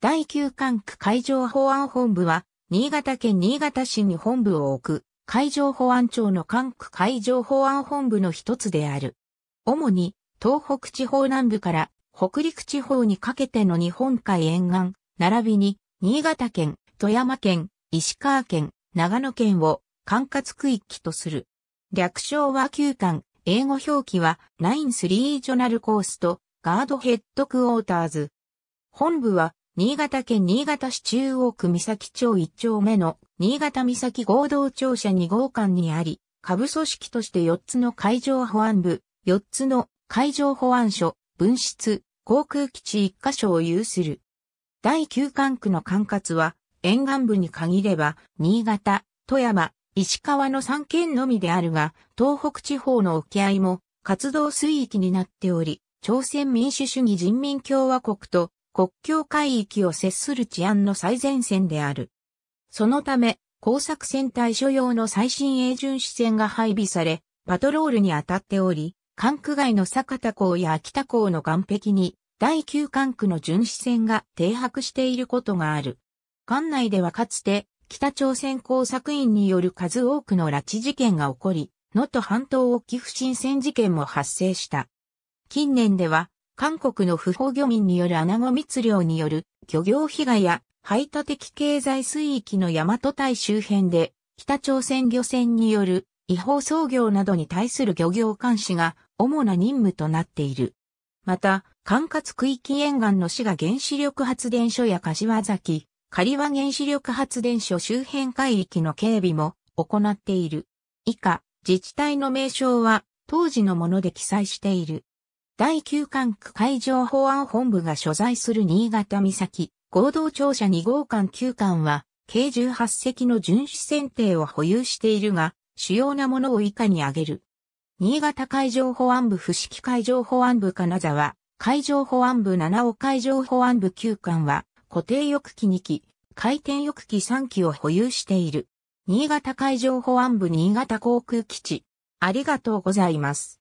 第9管区海上保安本部は、新潟県新潟市に本部を置く、海上保安庁の管区海上保安本部の一つである。主に、東北地方南部から北陸地方にかけての日本海沿岸、並びに、新潟県、富山県、石川県、長野県を管轄区域とする。略称は9管、英語表記は9スリージョナルコースとガードヘッドクォーターズ。本部は新潟県新潟市中央区三崎町1丁目の新潟三崎合同庁舎2号館にあり、下部組織として4つの海上保安部、4つの海上保安署、分室、航空基地1箇所を有する。第9管区の管轄は、沿岸部に限れば、新潟、富山、石川の3県のみであるが、東北地方の沖合も活動水域になっており、朝鮮民主主義人民共和国と国境海域を接する治安の最前線である。そのため、工作船対処用の最新鋭巡視船が配備され、パトロールに当たっており、管区外の坂田港や秋田港の岸壁に、第9管区の巡視船が停泊していることがある。管内ではかつて、北朝鮮工作員による数多くの拉致事件が起こり、能登半島沖不審船事件も発生した。近年では、韓国の不法漁民による穴子密漁による漁業被害や排他的経済水域の大和台周辺で北朝鮮漁船による違法操業などに対する漁業監視が主な任務となっている。また、管轄区域沿岸の市が原子力発電所や柏崎、刈羽原子力発電所周辺海域の警備も行っている。以下、自治体の名称は当時のもので記載している。第9管区海上保安本部が所在する新潟岬合同庁舎2号館9艦は、計18隻の巡視船艇を保有しているが、主要なものを以下に挙げる。新潟海上保安部伏木海上保安部金沢、海上保安部七尾海上保安部9艦は、固定翼機2機、回転翼機3機を保有している。新潟海上保安部新潟航空基地。ありがとうございます。